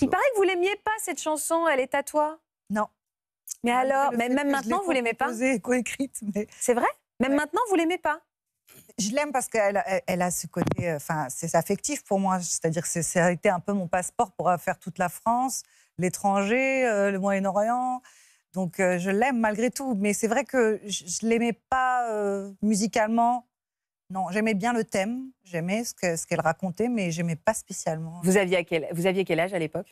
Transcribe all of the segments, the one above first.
Il paraît que vous l'aimiez pas cette chanson, elle est à toi. Non. Mais ah, alors, mais même maintenant, vous l'aimez pas mais c'est vrai. Même maintenant, vous l'aimez pas. Je l'aime parce qu'elle elle a ce côté, euh, enfin, c'est affectif pour moi. C'est-à-dire que ça a été un peu mon passeport pour euh, faire toute la France, l'étranger, euh, le Moyen-Orient. Donc, je l'aime malgré tout. Mais c'est vrai que je, ne l'aimais pas musicalement non, j'aimais bien le thème, j'aimais ce qu'elle racontait, mais j'aimais pas spécialement. Vous aviez quel, âge à l'époque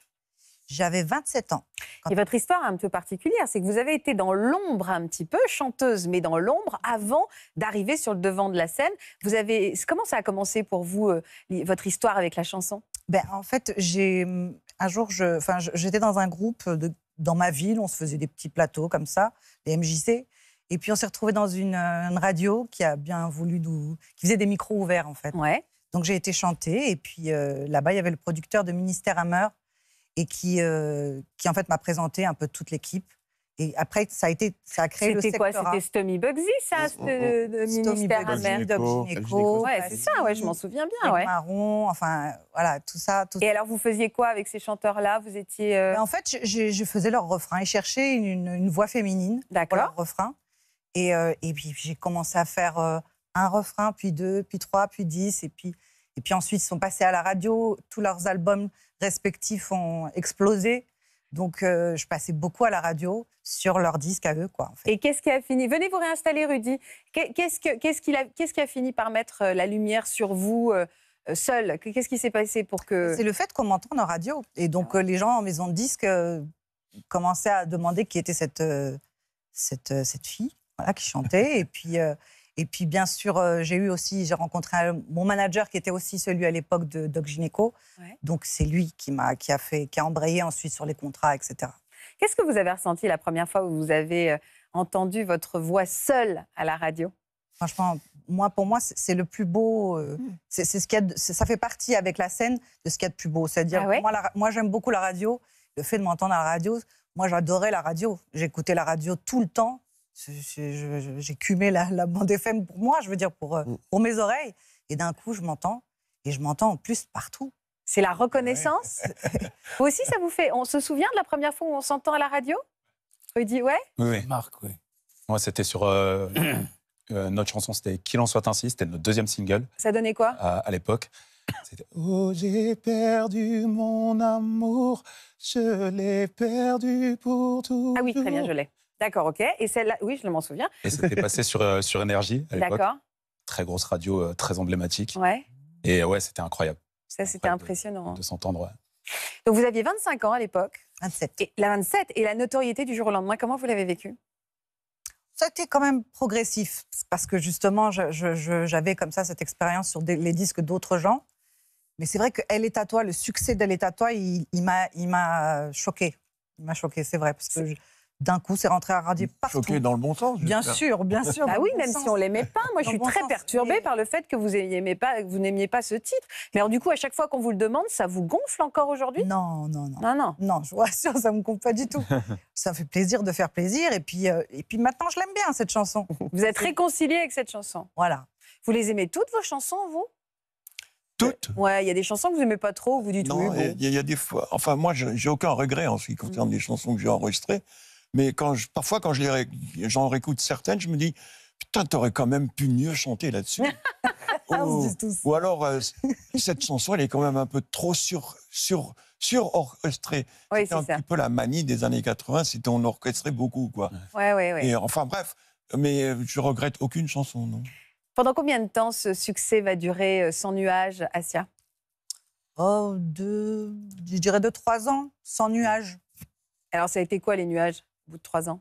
j'avais 27 ans. Et votre histoire est un peu particulière, c'est que vous avez été dans l'ombre un petit peu, chanteuse, mais dans l'ombre avant d'arriver sur le devant de la scène. Vous avez, comment ça a commencé pour vous, euh, votre histoire avec la chanson ben, En fait, j'ai un jour, j'étais dans un groupe dans ma ville, on se faisait des petits plateaux comme ça, des MJC. Et puis on s'est retrouvé dans euh, une, radio qui a bien voulu nous, qui faisait des micros ouverts en fait. Ouais. Donc j'ai été chantée et puis euh, là-bas il y avait le producteur de Ministère Hammer et qui euh, qui en fait m'a présenté un peu toute l'équipe. Et après, ça a, été, ça a créé le secteur. C'était quoi C'était Stomy Bugsy, ça, oh, oh, oh. de, Ministère Ouais, c'est ça, ouais, je m'en souviens bien. Ouais. Marron, enfin, voilà, tout ça. et alors, vous faisiez quoi avec ces chanteurs-là Vous étiez. Ben, en fait, je, faisais leur refrain. Ils cherchaient une, une voix féminine pour leur refrain. Euh, et, puis j'ai commencé à faire euh, un refrain, puis deux, puis trois, puis dix. Et puis, et puis ensuite, ils sont passés à la radio. Tous leurs albums respectifs ont explosé. Donc euh, je passais beaucoup à la radio sur leurs disques à eux. Quoi, Et qu'est-ce qui a fini Venez vous réinstaller, Rudy. Qu'est-ce, qu'est-ce, qui a fini par mettre la lumière sur vous seul Qu'est-ce qui s'est passé pour que... C'est le fait qu'on m'entende en radio. Et donc, les gens en maison de disques commençaient à demander qui était cette, cette, cette fille qui chantait. et puis, euh, et puis bien sûr, euh, j'ai eu aussi, j'ai rencontré mon manager qui était aussi celui à l'époque de Doc Gineco. Donc c'est lui qui m'a, qui a fait, qui a embrayé ensuite sur les contrats, etc. Qu'est-ce que vous avez ressenti la première fois où vous avez euh, entendu votre voix seule à la radio Franchement, moi, pour moi, c'est le plus beau. Hmm. c'est ce ça fait partie avec la scène de ce qu'il y a de plus beau. C'est-à-dire, ah moi, moi j'aime beaucoup la radio. Le fait de m'entendre à la radio, moi, j'adorais la radio. J'écoutais la radio tout le temps. J'ai cumé la, bande FM pour moi, je veux dire, pour, euh, mm. pour mes oreilles. Et d'un coup, je m'entends. Et je m'entends en plus partout. C'est la reconnaissance. aussi, ça vous fait. On se souvient de la première fois où on s'entend à la radio Rudy, ouais Oui, oui. Marc, oui. Moi, c'était sur. Euh, euh, notre chanson, c'était Qu'il en soit ainsi. C'était notre deuxième single. Ça donnait quoi à l'époque. C'était Oh, j'ai perdu mon amour, je l'ai perdu pour tout. » Ah oui, très bien, je l'ai. D'accord, ok. Et celle-là, oui, je m'en souviens. Et c'était passé sur, euh, sur Énergie à l'époque. D'accord. Très grosse radio, euh, très emblématique. Ouais. Et euh, ouais, c'était incroyable. Ça, c'était impressionnant. Hein. De, s'entendre, ouais. Donc, vous aviez 25 ans à l'époque. 27. Et la 27 et la notoriété du jour au lendemain, comment vous l'avez vécu ça a été quand même progressif, parce que justement, j'avais comme ça cette expérience sur les disques d'autres gens. Mais c'est vrai que Elle est à toi, le succès d'Elle est à toi, il, il m'a choqué. Il m'a choqué, c'est vrai, parce que d'un coup, c'est rentré à radio partout. Choqué dans le bon sens. Bien sûr, bien bah sûr. Ah oui, même si on l'aimait pas. Moi, je suis très perturbée par le fait que vous n'aimiez pas, vous pas ce titre. Mais alors, du coup, à chaque fois qu'on vous le demande, ça vous gonfle encore aujourd'hui Non, non, non. Non, non. Non, je vous rassure, ça me gonfle pas du tout. ça fait plaisir de faire plaisir. Et puis, euh, et puis maintenant, je l'aime bien cette chanson. Vous êtes réconcilié avec cette chanson. Voilà. Vous les aimez toutes vos chansons, vous Ouais, il y a des chansons que vous n'aimez pas trop, vous dites non, Il y, a des fois. Enfin, moi, j'ai aucun regret en ce qui concerne mhm. les chansons que j'ai enregistrées. Mais quand parfois, quand j'en réécoute certaines, je me dis Putain, t'aurais quand même pu mieux chanter là-dessus. Ah, oh. ou, alors, euh, cette chanson, elle est quand même un peu trop sur, sur, sur orchestrée. un petit peu la manie des années 80, c'était on orchestrait beaucoup, quoi. Ouais, ouais, ouais. Et enfin, bref, mais euh, je regrette aucune chanson, non pendant combien de temps ce succès va durer euh, sans nuage, Asia Oh, deux, je dirais de trois ans, sans nuages. Alors, ça a été quoi les nuages, au bout de trois ans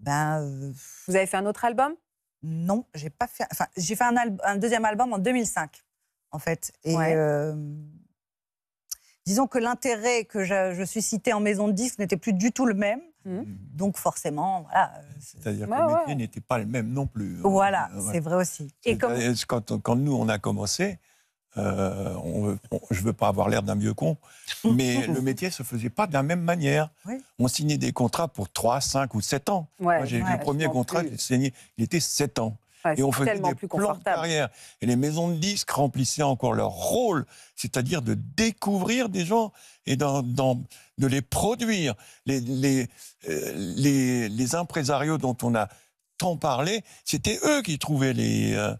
Ben. Euh, Vous avez fait un autre album Non, j'ai pas fait. Enfin, j'ai fait un, deuxième album en 2005, en fait. Et. Euh, disons que l'intérêt que je, je suscitais en maison de disques n'était plus du tout le même. Mmh. Donc forcément, voilà. Euh, C'est-à-dire que le métier n'était pas le même non plus. Hein. Voilà, euh, c'est vrai aussi. Et quand, nous, on a commencé, euh, je ne veux pas avoir l'air d'un vieux con, mais le métier ne se faisait pas de la même manière. On signait des contrats pour 3, 5 ou 7 ans. Moi, j'ai eu le premier contrat, signé, il était 7 ans et on faisait des plus plans carrière. Et les maisons de disques remplissaient encore leur rôle, c'est-à-dire de découvrir des gens et de les produire. Les, les, euh, dont on a tant parlé, c'était eux qui trouvaient les... Euh,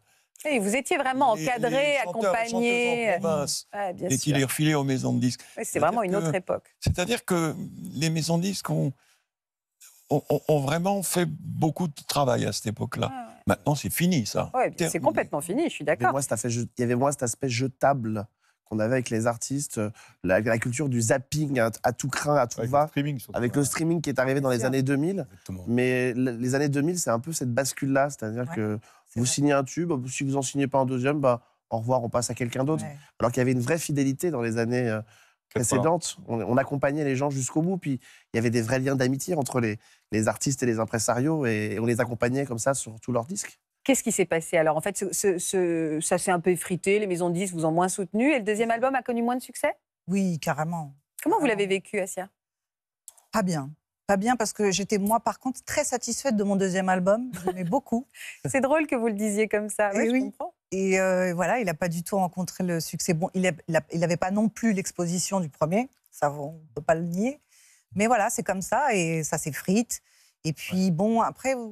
et vous étiez vraiment encadré, accompagné. et qui les refilaient aux maisons de disques. c'est vraiment une autre époque. C'est-à-dire que les maisons de disques ont, vraiment fait beaucoup de travail à cette époque-là. Ah, Maintenant, c'est fini, ça. Ouais, c'est complètement fini, je suis d'accord. Il y avait moins cet aspect jetable qu'on avait avec les artistes, euh, la, culture du zapping à, tout craint, à tout avec va, le avec le streaming qui est arrivé dans les années 2000. Mais les années 2000, c'est un peu cette bascule-là, c'est-à-dire que vous signez un tube, si vous en signez pas un deuxième, bah, au revoir, on passe à quelqu'un d'autre. Alors qu'il y avait une vraie fidélité dans les années euh, précédentes. On, accompagnait les gens jusqu'au bout, puis il y avait des vrais liens d'amitié entre les, artistes et les impresarios, et, on les accompagnait comme ça sur tous leurs disques. Qu'est-ce qui s'est passé alors En fait, ça s'est un peu effrité, les maisons de disques vous ont moins soutenu, et le deuxième album a connu moins de succès Oui, carrément. Comment vous l'avez vécu, Asia Pas bien. Pas bien parce que j'étais moi par contre très satisfaite de mon deuxième album, j'aimais beaucoup. C'est drôle que vous le disiez comme ça, eh je oui. comprends. Euh, et voilà, il n'a pas du tout rencontré le succès. Bon, il n'avait pas non plus l'exposition du premier, ça on ne peut pas le nier. Mais voilà, c'est comme ça et ça s'effrite. Et puis bon, après, euh,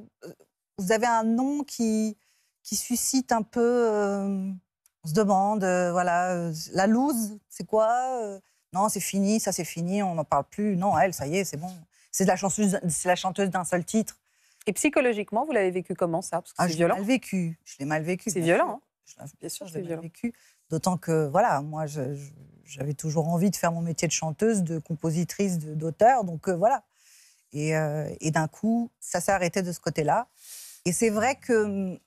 vous, avez un nom qui, qui suscite un peu. Euh, on se demande, voilà, la loose, c'est quoi Non, c'est fini, ça c'est fini, on n'en parle plus. Non, elle, ça y est, c'est bon. C'est la chanteuse, la chanteuse d'un seul titre. Et psychologiquement, vous l'avez vécu comment ça Parce que ah, c'est violent. Mal vécu. Je l'ai mal vécu. C'est violent bien sûr, je vécu. D'autant que, voilà, moi, j'avais toujours envie de faire mon métier de chanteuse, de compositrice, d'auteur. Donc, euh, voilà. Et, euh, et d'un coup, ça s'est arrêté de ce côté-là. Et c'est vrai que hum,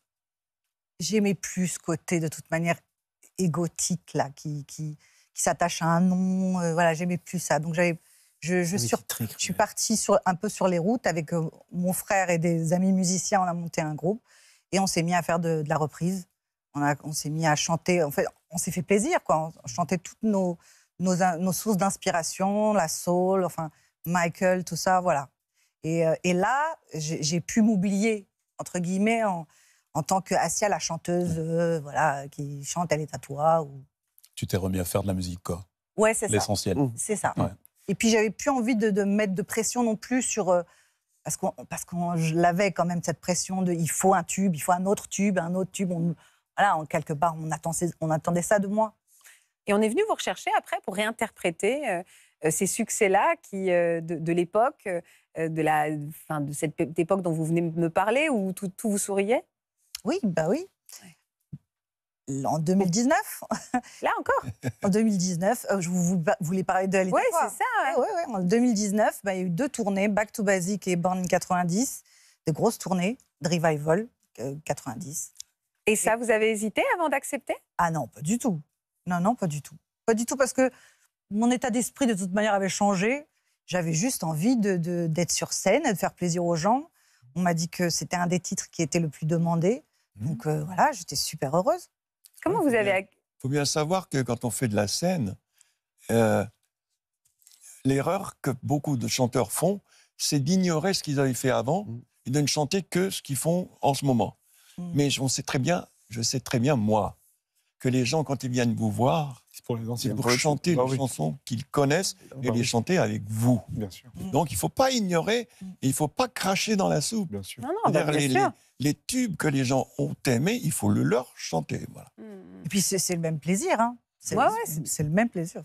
j'aimais plus ce côté, de toute manière, égotique, là, qui, s'attache à un nom. Euh, voilà, j'aimais plus ça. Donc, j'avais. Je, suis partie sur, un peu sur les routes avec mon frère et des amis musiciens. On a monté un groupe et on s'est mis à faire de la reprise on, s'est mis à chanter. En fait, on s'est fait plaisir, quoi. On chantait toutes nos, nos, sources d'inspiration, la soul, enfin, Michael, tout ça, voilà. Et, euh, là, j'ai pu m'oublier, entre guillemets, en, en tant qu'Asia, la chanteuse, mm. euh, voilà, qui chante, elle est à toi. Ou... Tu t'es remis à faire de la musique, quoi. Ouais, c'est ça. L'essentiel. Mm. C'est ça. Et puis, j'avais plus envie de, mettre de pression non plus sur. Euh, parce que parce l'avais, l'avais quand même cette pression de il faut un tube, il faut un autre tube, un autre tube. On, voilà, en quelque part, on, attendait ça de moi. Et on est venu vous rechercher après pour réinterpréter euh, euh, ces succès-là qui euh, de, l'époque, de, la, fin, de cette époque dont vous venez me parler, où tout, vous souriait Oui, bah oui. En 2019. Là encore En 2019, je vous, voulais parler de Oui, c'est ça. en 2019, bah, il y a eu deux tournées, Back to Basic et Born 90, de grosses tournées, de Revival 90. Et ça, vous avez hésité avant d'accepter Ah non, pas du tout. Non, non, pas du tout. Pas du tout parce que mon état d'esprit, de toute manière, avait changé. J'avais juste envie d'être sur scène et de faire plaisir aux gens. On m'a dit que c'était un des titres qui était le plus demandé. Mhm. Donc euh, voilà, j'étais super heureuse. Comment vous avez... Il faut bien savoir que quand on fait de la scène, euh, l'erreur que beaucoup de chanteurs font, c'est d'ignorer ce qu'ils avaient fait avant mhm. et de ne chanter que ce qu'ils font en ce moment. Mm. Mais on sait très bien, je sais très bien, moi, que les gens, quand ils viennent vous voir, c'est pour, chanter les bah chansons qu'ils connaissent ah et bah les chanter avec vous. Mm. Donc il ne faut pas ignorer mm. et il ne faut pas cracher dans la soupe. Bah, les, Les, tubes que les gens ont aimés, il faut le leur chanter. Voilà. Et puis c'est, le même plaisir. Oui, hein. C'est, le, c'est, le même plaisir.